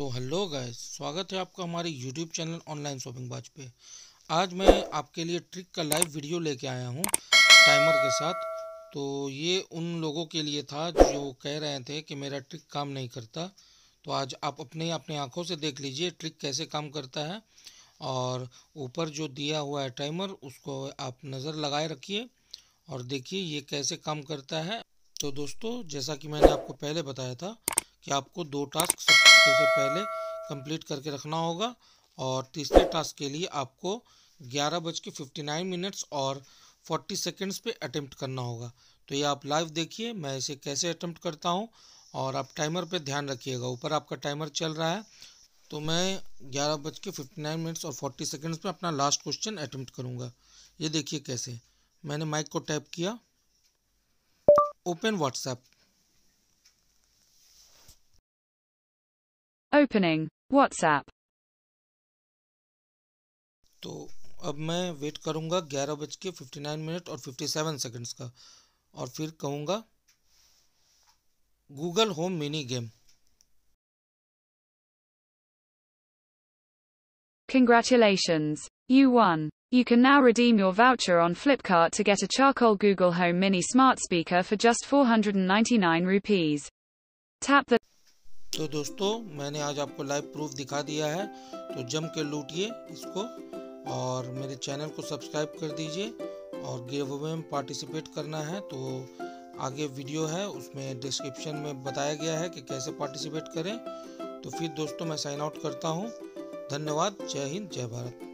So hello guys स्वागत है आपका हमारे यूट्यूब चैनल ऑनलाइन शॉपिंग बाज पे आज मैं आपके लिए ट्रिक का लाइव वीडियो लेके आया हूँ टाइमर के साथ तो ये उन लोगों के लिए था जो कह रहे थे कि मेरा ट्रिक काम नहीं करता तो आज आप अपने अपने आँखों से देख लीजिए ट्रिक कैसे काम करता है और ऊपर जो दिया हुआ है टाइमर उसको आप नज़र लगाए रखिए और देखिए ये कैसे काम करता है तो दोस्तों जैसा कि मैंने आपको पहले बताया था कि आपको दो टास्क सबसे पहले कंप्लीट करके रखना होगा और तीसरे टास्क के लिए आपको ग्यारह बज के फिफ्टी नाइन मिनट्स और फोर्टी सेकेंड्स पे अटैम्प्ट करना होगा तो ये आप लाइव देखिए मैं इसे कैसे अटैम्प्ट करता हूँ और आप टाइमर पे ध्यान रखिएगा ऊपर आपका टाइमर चल रहा है तो मैं ग्यारह बज के फिफ्टी नाइन मिनट्स और फोर्टी सेकेंड्स पे अपना लास्ट क्वेश्चन अटैम्प्ट करूँगा ये देखिए कैसे मैंने माइक को टैप किया ओपन व्हाट्सएप opening WhatsApp. तो अब मैं वेट करूँगा ग्यारह बज के फिफ्टी 57 मिनट और फिफ्टी सेवन सेकेंड्स का और फिर कहूँगा Google Congratulations! You won! You can now redeem your voucher on Flipkart to get a charcoal Google Home Mini smart speaker for just 499 rupees. Tap the तो दोस्तों मैंने आज आपको लाइव प्रूफ दिखा दिया है तो जम के लूटिए इसको और मेरे चैनल को सब्सक्राइब कर दीजिए और गेव अवे में पार्टिसिपेट करना है तो आगे वीडियो है उसमें डिस्क्रिप्शन में बताया गया है कि कैसे पार्टिसिपेट करें तो फिर दोस्तों मैं साइन आउट करता हूँ धन्यवाद जय हिंद जय भारत